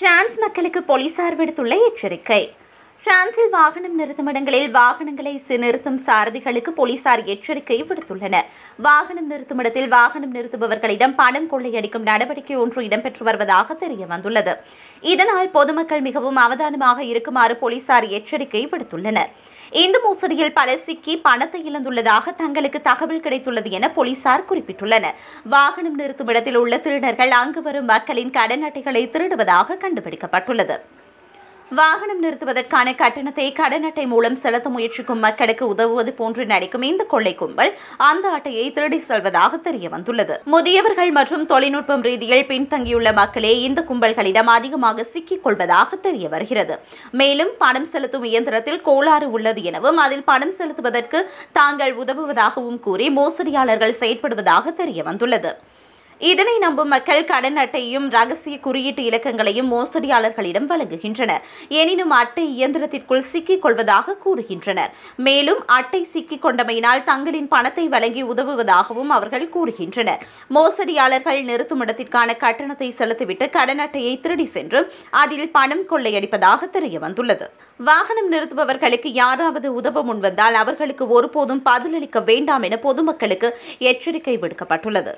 France மக்களுக்கு போலீசார் விடுத்துள்ள எச்சரிக்கை பிரான்சில் வாகனம் நிறுத்துமிடங்களில் வாகனங்களை நிறுத்தும் சாரதிகளுக்கு போலீசார் எச்சரிக்கை விடுத்துள்ளனர் வாகனம் நிறுத்துமிடத்தில் வாகனம் நிறுத்துபவர்களிடம் பணம் கொள்ளையடிக்கும் நடவடிக்கை ஒன்று இடம்பெற்று வருவதாக தெரிய வந்துள்ளது இதனால் பொதுமக்கள் மிகவும் அவதானமாக இருக்குமாறு போலீசார் எச்சரிக்கை விடுத்துள்ளனர் இந்த மோசடியில் பல சிக்கி பணத்தை இழந்துள்ளதாக தங்களுக்கு தகவல் கிடைத்துள்ளது என போலீசார் குறிப்பிட்டுள்ளனர் வாகனம் நிறுத்துமிடத்தில் உள்ள திருடர்கள் அங்கு வரும் மக்களின் கடன் அட்டைகளை திருடுவதாக கண்டுபிடிக்கப்பட்டுள்ளது வாகனம் நிறுத்துவதற்கான கட்டணத்தை கடன் அட்டை மூலம் செலுத்த முயற்சிக்கும் மக்களுக்கு உதவுவது போன்று நடிக்கும் இந்த கொள்ளை கும்பல் அந்த அட்டையை திருடி செல்வதாக தெரிய வந்துள்ளது முதியவர்கள் மற்றும் தொழில்நுட்பம் ரீதியில் பின்தங்கியுள்ள மக்களே இந்த கும்பல்களிடம் அதிகமாக சிக்கிக் கொள்வதாக தெரிய வருகிறது மேலும் பணம் செலுத்தும் இயந்திரத்தில் கோளாறு உள்ளது எனவும் அதில் பணம் செலுத்துவதற்கு தாங்கள் உதவுவதாகவும் கூறி மோசடியாளர்கள் செயற்படுவதாக தெரிய வந்துள்ளது இதனை நம்பும் மக்கள் கடன் அட்டையும் ரகசிய குறியீட்டு இலக்கங்களையும் மோசடியாளர்களிடம் வழங்குகின்றனர் எனினும் அட்டை இயந்திரத்திற்குள் சிக்கிக் கொள்வதாக கூறுகின்றனர் மேலும் அட்டை சிக்கிக் கொண்டமையினால் தங்களின் பணத்தை வழங்கி உதவுவதாகவும் அவர்கள் கூறுகின்றனர் மோசடியாளர்கள் நிறுத்தும் இடத்திற்கான கட்டணத்தை செலுத்திவிட்டு கடன் அட்டையை திருடி சென்று அதில் பணம் கொள்ளையடிப்பதாக தெரியவந்துள்ளது வாகனம் நிறுத்துபவர்களுக்கு யாராவது உதவ முன்வந்தால் அவர்களுக்கு ஒருபோதும் பதிலளிக்க வேண்டாம் என பொதுமக்களுக்கு எச்சரிக்கை விடுக்கப்பட்டுள்ளது